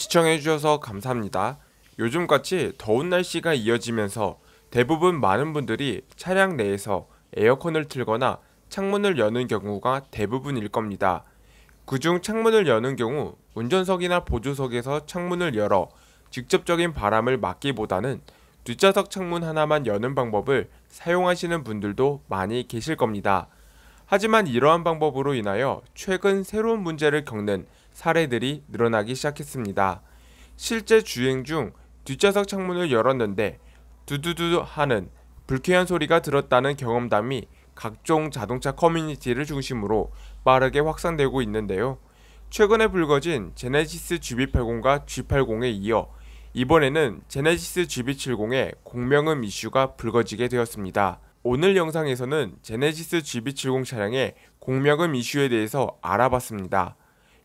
시청해주셔서 감사합니다. 요즘같이 더운 날씨가 이어지면서 대부분 많은 분들이 차량 내에서 에어컨을 틀거나 창문을 여는 경우가 대부분일 겁니다. 그중 창문을 여는 경우 운전석이나 보조석에서 창문을 열어 직접적인 바람을 막기보다는 뒷좌석 창문 하나만 여는 방법을 사용하시는 분들도 많이 계실 겁니다. 하지만 이러한 방법으로 인하여 최근 새로운 문제를 겪는 사례들이 늘어나기 시작했습니다. 실제 주행 중 뒷좌석 창문을 열었는데 두두두 하는 불쾌한 소리가 들었다는 경험담이 각종 자동차 커뮤니티를 중심으로 빠르게 확산되고 있는데요. 최근에 불거진 제네시스 GB80과 G80에 이어 이번에는 제네시스 GB70의 공명음 이슈가 불거지게 되었습니다. 오늘 영상에서는 제네시스 GB70 차량의 공명음 이슈에 대해서 알아봤습니다.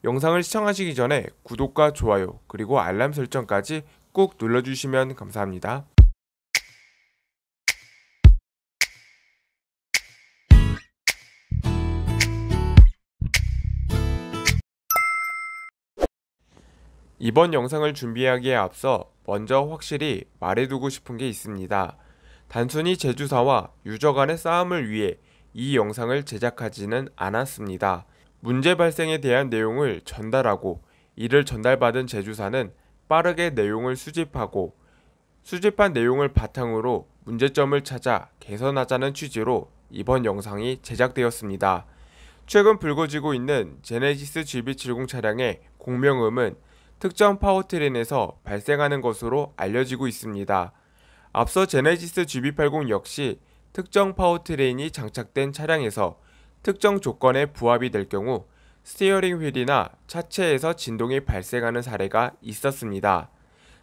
영상을 시청하시기 전에 구독과 좋아요 그리고 알람 설정까지 꾹 눌러주시면 감사합니다. 이번 영상을 준비하기에 앞서 먼저 확실히 말해두고 싶은 게 있습니다. 단순히 제주사와 유저 간의 싸움을 위해 이 영상을 제작하지는 않았습니다. 문제 발생에 대한 내용을 전달하고 이를 전달받은 제조사는 빠르게 내용을 수집하고 수집한 내용을 바탕으로 문제점을 찾아 개선하자는 취지로 이번 영상이 제작되었습니다. 최근 불거지고 있는 제네시스 GB70 차량의 공명음은 특정 파워트린에서 발생하는 것으로 알려지고 있습니다. 앞서 제네시스 GB80 역시 특정 파워트레인이 장착된 차량에서 특정 조건에 부합이 될 경우 스티어링 휠이나 차체에서 진동이 발생하는 사례가 있었습니다.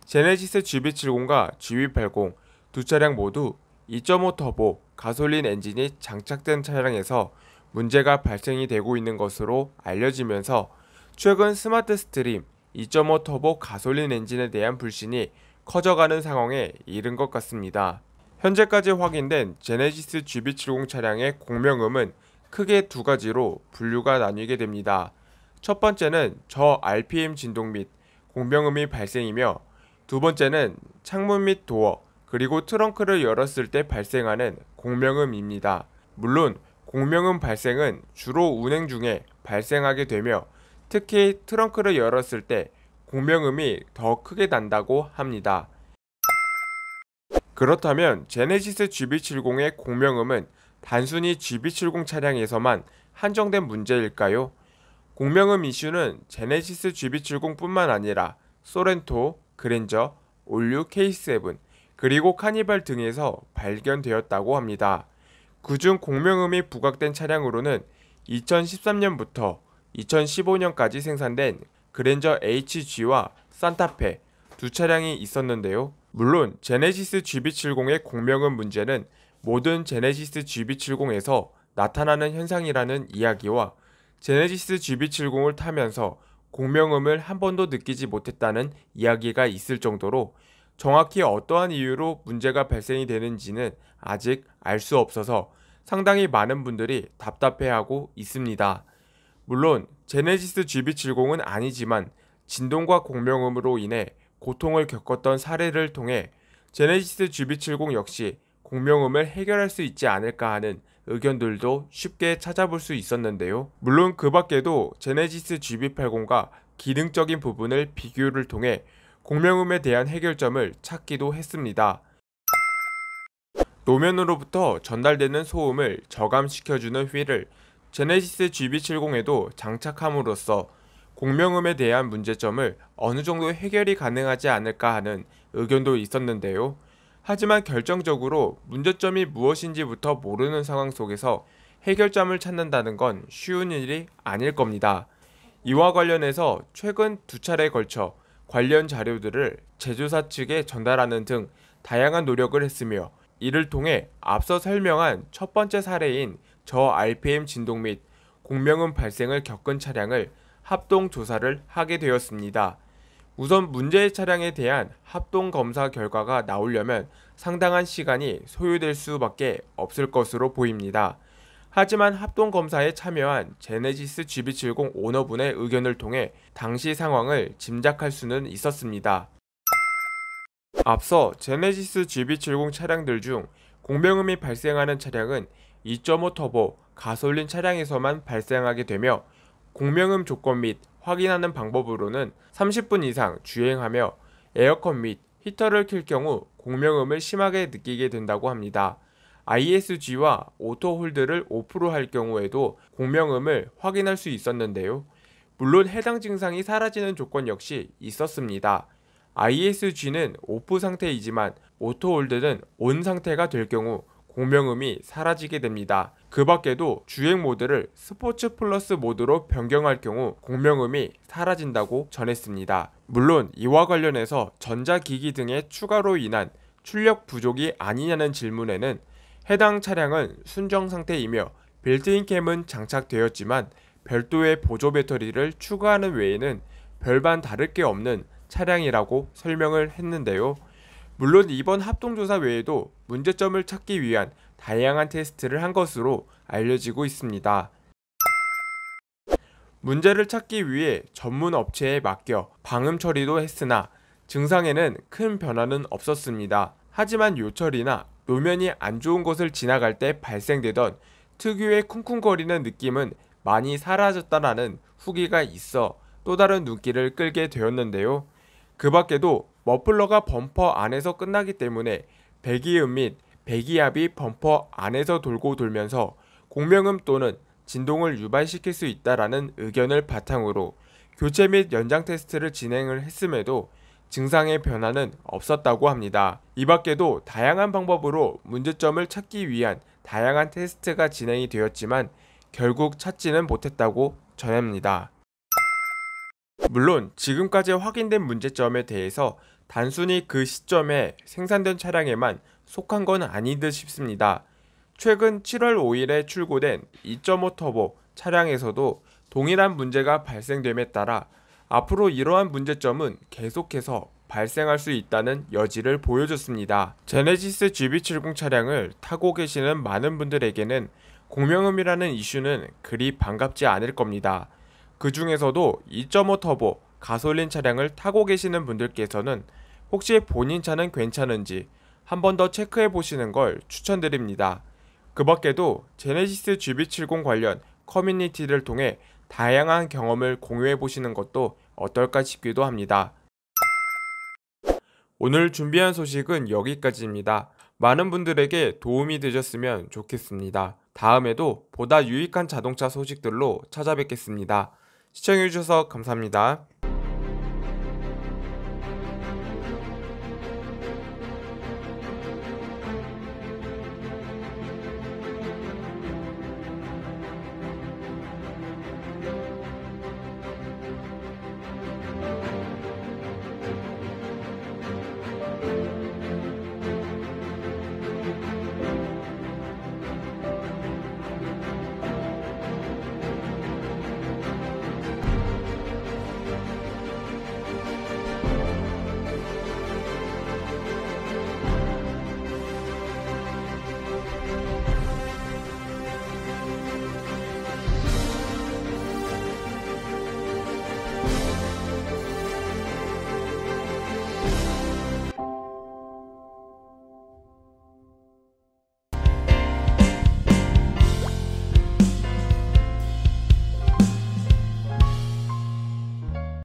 제네시스 GV70과 GV80 두 차량 모두 2.5 터보 가솔린 엔진이 장착된 차량에서 문제가 발생이 되고 있는 것으로 알려지면서 최근 스마트 스트림 2.5 터보 가솔린 엔진에 대한 불신이 커져가는 상황에 이른 것 같습니다. 현재까지 확인된 제네시스 GV70 차량의 공명음은 크게 두 가지로 분류가 나뉘게 됩니다. 첫 번째는 저 RPM 진동 및 공명음이 발생이며 두 번째는 창문 및 도어 그리고 트렁크를 열었을 때 발생하는 공명음입니다. 물론 공명음 발생은 주로 운행 중에 발생하게 되며 특히 트렁크를 열었을 때 공명음이 더 크게 난다고 합니다. 그렇다면 제네시스 GB70의 공명음은 단순히 GB70 차량에서만 한정된 문제일까요? 공명음 이슈는 제네시스 GB70뿐만 아니라 소렌토, 그랜저, 올류 K7, 그리고 카니발 등에서 발견되었다고 합니다. 그중 공명음이 부각된 차량으로는 2013년부터 2015년까지 생산된 그랜저 HG와 산타페 두 차량이 있었는데요. 물론 제네시스 GB70의 공명음 문제는 모든 제네시스 GB70에서 나타나는 현상이라는 이야기와 제네시스 GB70을 타면서 공명음을 한 번도 느끼지 못했다는 이야기가 있을 정도로 정확히 어떠한 이유로 문제가 발생이 되는지는 아직 알 수 없어서 상당히 많은 분들이 답답해하고 있습니다. 물론 제네시스 GB70은 아니지만 진동과 공명음으로 인해 고통을 겪었던 사례를 통해 제네시스 GB70 역시 공명음을 해결할 수 있지 않을까 하는 의견들도 쉽게 찾아볼 수 있었는데요. 물론 그 밖에도 제네시스 GB80과 기능적인 부분을 비교를 통해 공명음에 대한 해결점을 찾기도 했습니다. 노면으로부터 전달되는 소음을 저감시켜주는 휠을 제네시스 GB70에도 장착함으로써 공명음에 대한 문제점을 어느 정도 해결이 가능하지 않을까 하는 의견도 있었는데요. 하지만 결정적으로 문제점이 무엇인지부터 모르는 상황 속에서 해결점을 찾는다는 건 쉬운 일이 아닐 겁니다. 이와 관련해서 최근 두 차례에 걸쳐 관련 자료들을 제조사 측에 전달하는 등 다양한 노력을 했으며 이를 통해 앞서 설명한 첫 번째 사례인 저 RPM 진동 및 공명음 발생을 겪은 차량을 합동 조사를 하게 되었습니다. 우선 문제의 차량에 대한 합동 검사 결과가 나오려면 상당한 시간이 소요될 수밖에 없을 것으로 보입니다. 하지만 합동 검사에 참여한 제네시스 GB70 오너분의 의견을 통해 당시 상황을 짐작할 수는 있었습니다. 앞서 제네시스 GB70 차량들 중 공명음이 발생하는 차량은 2.5 터보 가솔린 차량에서만 발생하게 되며 공명음 조건 및 확인하는 방법으로는 30분 이상 주행하며 에어컨 및 히터를 킬 경우 공명음을 심하게 느끼게 된다고 합니다. ISG와 오토홀드를 오프로 할 경우에도 공명음을 확인할 수 있었는데요. 물론 해당 증상이 사라지는 조건 역시 있었습니다. ISG는 오프 상태이지만 오토홀드는 온 상태가 될 경우 공명음이 사라지게 됩니다. 그 밖에도 주행 모드를 스포츠 플러스 모드로 변경할 경우 공명음이 사라진다고 전했습니다. 물론 이와 관련해서 전자기기 등의 추가로 인한 출력 부족이 아니냐는 질문에는 해당 차량은 순정 상태이며 빌트인 캠은 장착되었지만 별도의 보조 배터리를 추가하는 외에는 별반 다를 게 없는 차량이라고 설명을 했는데요. 물론 이번 합동조사 외에도 문제점을 찾기 위한 다양한 테스트를 한 것으로 알려지고 있습니다. 문제를 찾기 위해 전문 업체에 맡겨 방음 처리도 했으나 증상에는 큰 변화는 없었습니다. 하지만 요철이나 노면이 안 좋은 곳을 지나갈 때 발생되던 특유의 쿵쿵거리는 느낌은 많이 사라졌다라는 후기가 있어 또 다른 눈길을 끌게 되었는데요. 그 밖에도 머플러가 범퍼 안에서 끝나기 때문에 배기음 및 배기압이 범퍼 안에서 돌고 돌면서 공명음 또는 진동을 유발시킬 수 있다라는 의견을 바탕으로 교체 및 연장 테스트를 진행을 했음에도 증상의 변화는 없었다고 합니다. 이 밖에도 다양한 방법으로 문제점을 찾기 위한 다양한 테스트가 진행이 되었지만 결국 찾지는 못했다고 전합니다. 물론 지금까지 확인된 문제점에 대해서 단순히 그 시점에 생산된 차량에만 속한 건 아니듯 싶습니다. 최근 7월 5일에 출고된 2.5 터보 차량에서도 동일한 문제가 발생됨에 따라 앞으로 이러한 문제점은 계속해서 발생할 수 있다는 여지를 보여줬습니다. 제네시스 GB70 차량을 타고 계시는 많은 분들에게는 공명음이라는 이슈는 그리 반갑지 않을 겁니다. 그 중에서도 2.5 터보 가솔린 차량을 타고 계시는 분들께서는 혹시 본인 차는 괜찮은지 한번더 체크해 보시는 걸 추천드립니다. 그 밖에도 제네시스 GB70 관련 커뮤니티를 통해 다양한 경험을 공유해 보시는 것도 어떨까 싶기도 합니다. 오늘 준비한 소식은 여기까지입니다. 많은 분들에게 도움이 되셨으면 좋겠습니다. 다음에도 보다 유익한 자동차 소식들로 찾아뵙겠습니다. 시청해주셔서 감사합니다.